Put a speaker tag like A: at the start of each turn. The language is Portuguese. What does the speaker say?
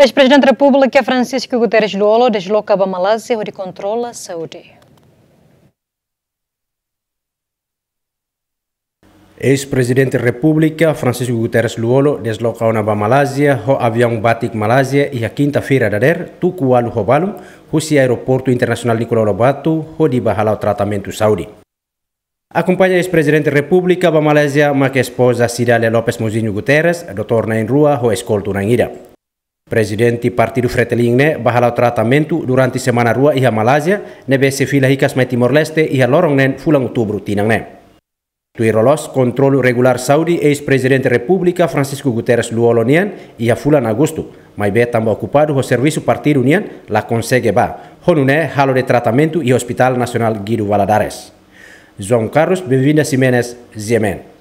A: Ex-presidente da República Francisco Guterres Lolo desloca para Malásia, onde controla a saúde.
B: Ex-presidente da República Francisco Guterres Luolo desloca na Malásia, o avião Batik Malásia e a quinta-feira da DER, Tukualu alu hobalu, o aeroporto internacional de Kuala Batu, onde bahala o tratamento saúde. Acompanha ex-presidente da República da Malásia, mas que esposa Cidale Lopes Mozinho Guterres, doutor na rua, o escolto na ira. Presidente Partido ne bahalau tratamentu durante semana rua iha Malásia, nebe se fila hikas mai Timor-Leste iha lorongnen fulang outubro ne. Tuirolos kontrol regular Saudi eis presidente Republika Francisco Guterres Luolo nian iha fulan agosto, mai be tamba ocupado ho servisu partido nian la consegue ba, honuné halo de
C: tratamentu i Hospital Nacional Guido Valadares. João Carlos Benvinda Simenes, Ziemen.